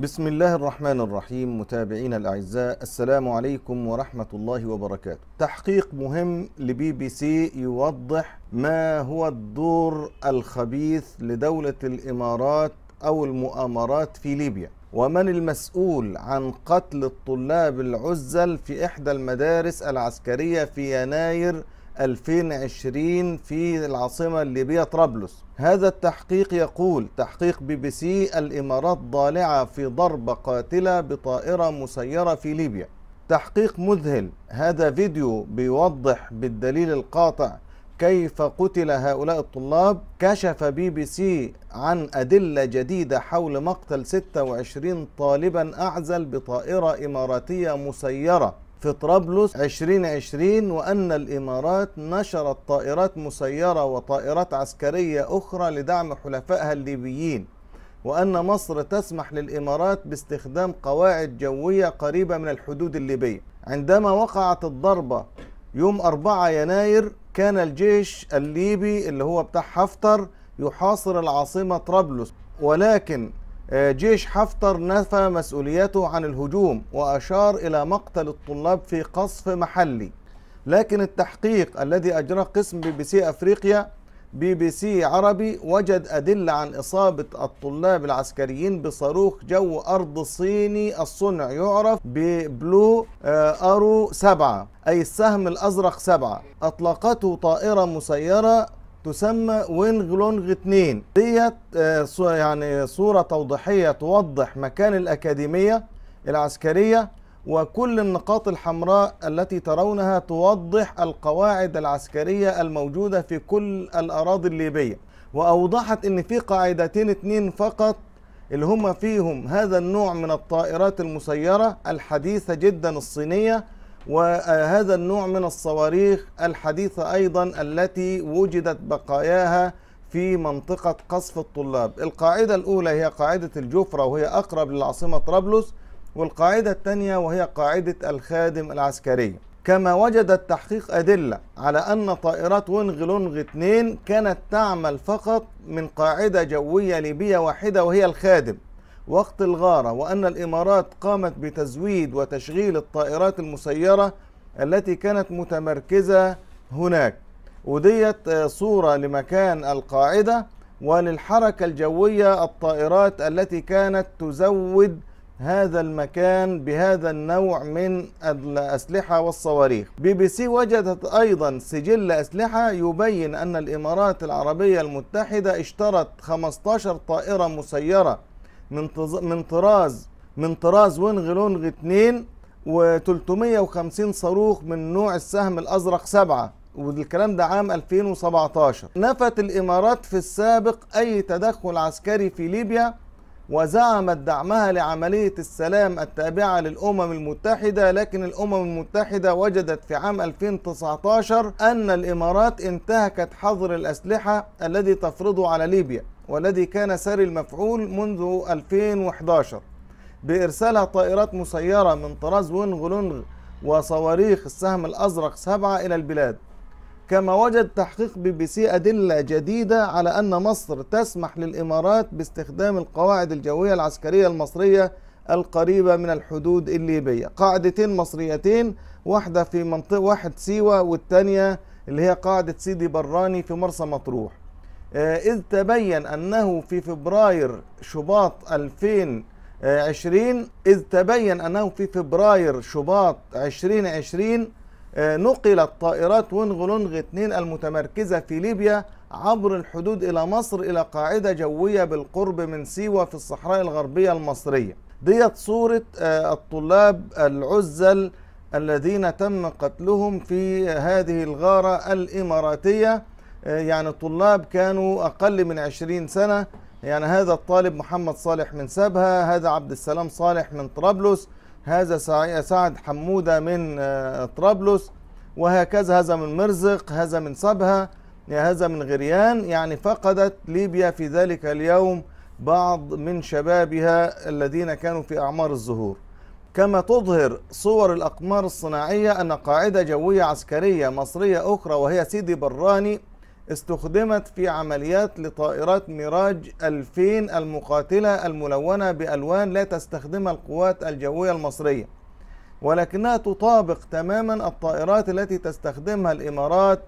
بسم الله الرحمن الرحيم متابعينا الأعزاء السلام عليكم ورحمة الله وبركاته تحقيق مهم لبي بي سي يوضح ما هو الدور الخبيث لدولة الإمارات أو المؤامرات في ليبيا ومن المسؤول عن قتل الطلاب العزل في إحدى المدارس العسكرية في يناير 2020 في العاصمة الليبية طرابلس هذا التحقيق يقول تحقيق بي بي سي الإمارات ضالعة في ضربة قاتلة بطائرة مسيرة في ليبيا تحقيق مذهل هذا فيديو بيوضح بالدليل القاطع كيف قتل هؤلاء الطلاب كشف بي بي سي عن أدلة جديدة حول مقتل 26 طالبا أعزل بطائرة إماراتية مسيرة في طرابلس 2020 وأن الإمارات نشرت طائرات مسيرة وطائرات عسكرية أخرى لدعم حلفائها الليبيين وأن مصر تسمح للإمارات باستخدام قواعد جوية قريبة من الحدود الليبية عندما وقعت الضربة يوم 4 يناير كان الجيش الليبي اللي هو بتاع حفتر يحاصر العاصمة طرابلس ولكن آه، جيش حفتر نفى مسؤوليته عن الهجوم وأشار إلى مقتل الطلاب في قصف محلي لكن التحقيق الذي أجراه قسم بي بي سي أفريقيا بي بي سي عربي وجد أدلة عن إصابة الطلاب العسكريين بصاروخ جو أرض صيني الصنع يعرف ببلو آه، أرو 7 أي السهم الأزرق 7 أطلقته طائرة مسيرة تسمى وينغ لونغ 2 ديت آه، يعني صورة توضيحية توضح مكان الأكاديمية العسكرية وكل النقاط الحمراء التي ترونها توضح القواعد العسكرية الموجودة في كل الأراضي الليبية وأوضحت أن في قاعدتين اتنين فقط اللي هم فيهم هذا النوع من الطائرات المسيرة الحديثة جدا الصينية وهذا النوع من الصواريخ الحديثة أيضا التي وجدت بقاياها في منطقة قصف الطلاب القاعدة الأولى هي قاعدة الجفرة وهي أقرب للعاصمة طرابلس والقاعدة الثانية وهي قاعدة الخادم العسكرية كما وجد التحقيق أدلة على أن طائرات ونغ لونغ 2 كانت تعمل فقط من قاعدة جوية ليبية واحدة وهي الخادم وقت الغارة وأن الإمارات قامت بتزويد وتشغيل الطائرات المسيرة التي كانت متمركزة هناك وديت آه، صورة لمكان القاعدة وللحركة الجوية الطائرات التي كانت تزود هذا المكان بهذا النوع من الأسلحة والصواريخ بي بي سي وجدت أيضا سجل أسلحة يبين أن الإمارات العربية المتحدة اشترت 15 طائرة مسيرة من من طراز من طراز ونغ لونغ 2 و350 صاروخ من نوع السهم الازرق 7 والكلام ده عام 2017 نفت الامارات في السابق اي تدخل عسكري في ليبيا وزعمت دعمها لعملية السلام التابعة للأمم المتحدة لكن الأمم المتحدة وجدت في عام 2019 أن الإمارات انتهكت حظر الأسلحة الذي تفرضه على ليبيا والذي كان ساري المفعول منذ 2011 بإرسالها طائرات مسيرة من طراز ونغلونغ وصواريخ السهم الأزرق سبعة إلى البلاد كما وجد تحقيق بي بي سي أدلة جديدة على أن مصر تسمح للإمارات باستخدام القواعد الجوية العسكرية المصرية القريبة من الحدود الليبية قاعدتين مصريتين واحدة في منطقة واحد سيوة والتانية اللي هي قاعدة سيدي براني في مرسى مطروح آه، إذ تبين أنه في فبراير شباط 2020 آه، إذ تبين أنه في فبراير شباط 2020 آه، نقلت طائرات ونغلونغ 2 المتمركزة في ليبيا عبر الحدود إلى مصر إلى قاعدة جوية بالقرب من سيوة في الصحراء الغربية المصرية ديت صورة الطلاب العزل الذين تم قتلهم في هذه الغارة الإماراتية آه، يعني الطلاب كانوا أقل من عشرين سنة يعني هذا الطالب محمد صالح من سبها هذا عبد السلام صالح من طرابلس هذا سعد حمودة من آه، طرابلس وهكذا هذا من مرزق هذا من سبها يعني هذا من غريان يعني فقدت ليبيا في ذلك اليوم بعض من شبابها الذين كانوا في أعمار الزهور كما تظهر صور الأقمار الصناعية أن قاعدة جوية عسكرية مصرية أخرى وهي سيدي براني استخدمت في عمليات لطائرات ميراج 2000 المقاتلة الملونة بألوان لا تستخدمها القوات الجوية المصرية ولكنها تطابق تماما الطائرات التي تستخدمها الإمارات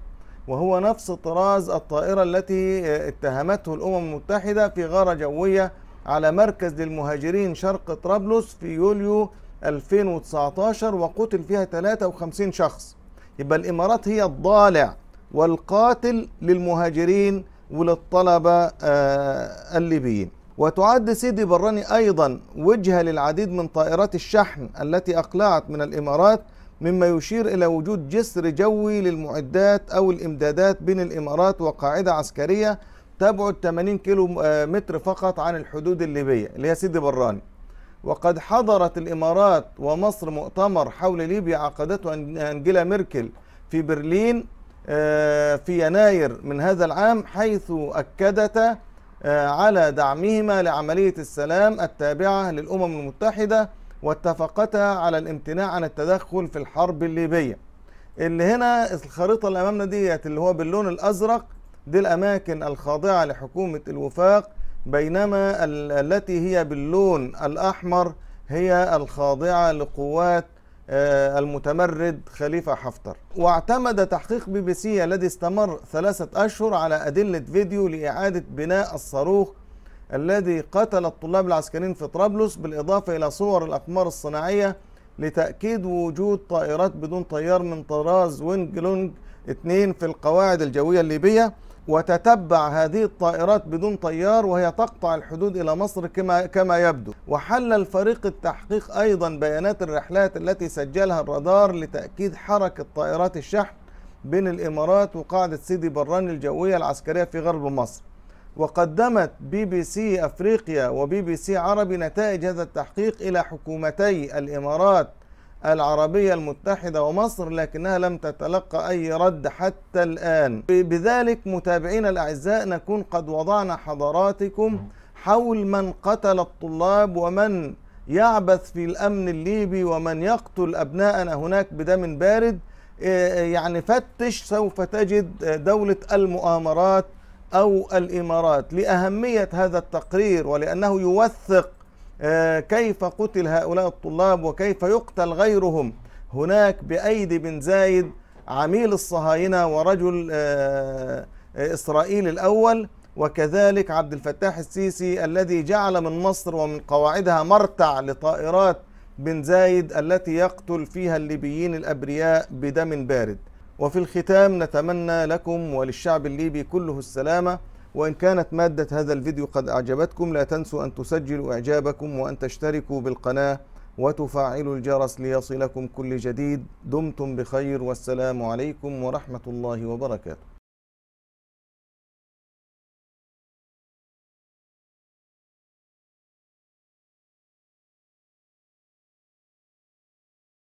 وهو نفس طراز الطائرة التي اتهمته الأمم المتحدة في غارة جوية على مركز للمهاجرين شرق طرابلس في يوليو 2019 وقتل فيها 53 شخص يبقى الإمارات هي الضالع والقاتل للمهاجرين وللطلبة آه، الليبيين وتعد سيدي براني أيضا وجهة للعديد من طائرات الشحن التي أقلعت من الإمارات مما يشير إلى وجود جسر جوي للمعدات أو الإمدادات بين الإمارات وقاعدة عسكرية تبعد 80 كيلو آه، متر فقط عن الحدود الليبية اللي هي سيدي براني وقد حضرت الإمارات ومصر مؤتمر حول ليبيا عقدته أنجيلا ميركل في برلين آه، في يناير من هذا العام حيث أكدتا آه، على دعمهما لعملية السلام التابعة للأمم المتحدة واتفقتا على الامتناع عن التدخل في الحرب الليبية اللي هنا الخريطة اللي أمامنا ديت اللي هو باللون الأزرق دي الأماكن الخاضعة لحكومة الوفاق بينما التي هي باللون الأحمر هي الخاضعة لقوات آه، المتمرد خليفة حفتر واعتمد تحقيق بي بي سي الذي استمر ثلاثة أشهر على أدلة فيديو لإعادة بناء الصاروخ الذي قتل الطلاب العسكريين في طرابلس بالإضافة إلى صور الأقمار الصناعية لتأكيد وجود طائرات بدون طيار من طراز وينج لونج 2 في القواعد الجوية الليبية وتتبع هذه الطائرات بدون طيار وهي تقطع الحدود إلى مصر كما كما يبدو وحل الفريق التحقيق أيضا بيانات الرحلات التي سجلها الرادار لتأكيد حركة طائرات الشحن بين الإمارات وقاعدة سيدي بران الجوية العسكرية في غرب مصر وقدمت بي بي سي أفريقيا وبي بي سي عربي نتائج هذا التحقيق إلى حكومتي الإمارات العربية المتحدة ومصر لكنها لم تتلقى أي رد حتى الآن بذلك متابعينا الأعزاء نكون قد وضعنا حضراتكم حول من قتل الطلاب ومن يعبث في الأمن الليبي ومن يقتل أبناءنا هناك بدم بارد إيه، يعني فتش سوف تجد دولة المؤامرات أو الإمارات لأهمية هذا التقرير ولأنه يوثق آه، كيف قتل هؤلاء الطلاب وكيف يقتل غيرهم هناك بأيدي بن زايد عميل الصهاينة ورجل آه، آه، إسرائيل الأول وكذلك عبد الفتاح السيسي الذي جعل من مصر ومن قواعدها مرتع لطائرات بن زايد التي يقتل فيها الليبيين الأبرياء بدم بارد وفي الختام نتمنى لكم وللشعب الليبي كله السلامه وإن كانت مادة هذا الفيديو قد أعجبتكم لا تنسوا أن تسجلوا إعجابكم وأن تشتركوا بالقناة وتفعلوا الجرس ليصلكم كل جديد دمتم بخير والسلام عليكم ورحمة الله وبركاته